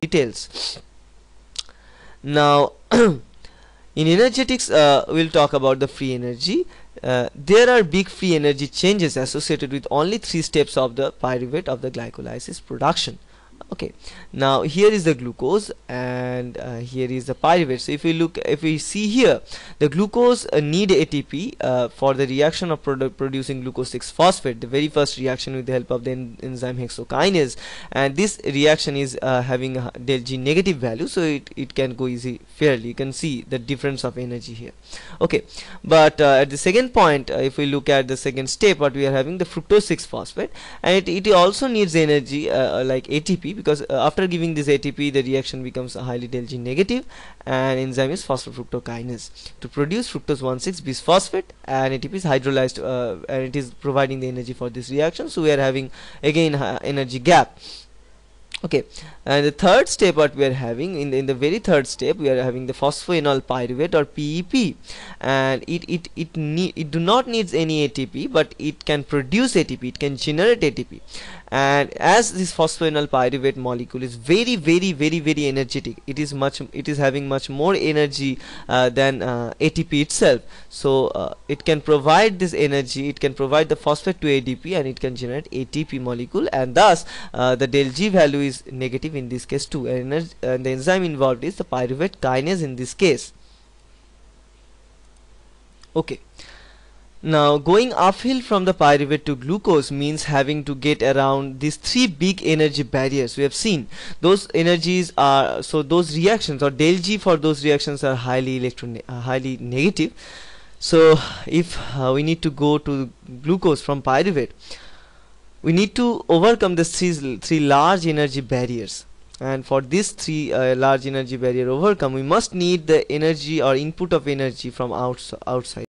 details now in energetics uh, we'll talk about the free energy uh, there are big free energy changes associated with only three steps of the pyruvate of the glycolysis production okay now here is the glucose and uh, here is the pyruvate so if we look if we see here the glucose uh, need ATP uh, for the reaction of produ producing glucose 6 phosphate the very first reaction with the help of the en enzyme hexokinase and this reaction is uh, having a uh, del G negative value so it, it can go easy fairly you can see the difference of energy here okay but uh, at the second point if we look at the second step what we are having the fructose 6 phosphate and it, it also needs energy like ATP because uh, after giving this ATP the reaction becomes highly delta negative and enzyme is phosphofructokinase to produce fructose 1,6 bisphosphate and ATP is hydrolyzed uh, and it is providing the energy for this reaction so we are having again uh, energy gap okay and uh, the third step what we are having in the, in the very third step we are having the phosphoenol pyruvate or PEP and it it it need it do not needs any ATP but it can produce ATP it can generate ATP and as this phosphoenol pyruvate molecule is very very very very energetic it is much it is having much more energy uh, than uh, ATP itself so uh, it can provide this energy it can provide the phosphate to ADP and it can generate ATP molecule and thus uh, the del G value is is negative in this case too and uh, the enzyme involved is the pyruvate kinase in this case okay now going uphill from the pyruvate to glucose means having to get around these three big energy barriers we have seen. Those energies are so those reactions or del G for those reactions are highly electron uh, highly negative. So if uh, we need to go to glucose from pyruvate, we need to overcome the three, three large energy barriers and for these three uh, large energy barrier overcome we must need the energy or input of energy from outs outside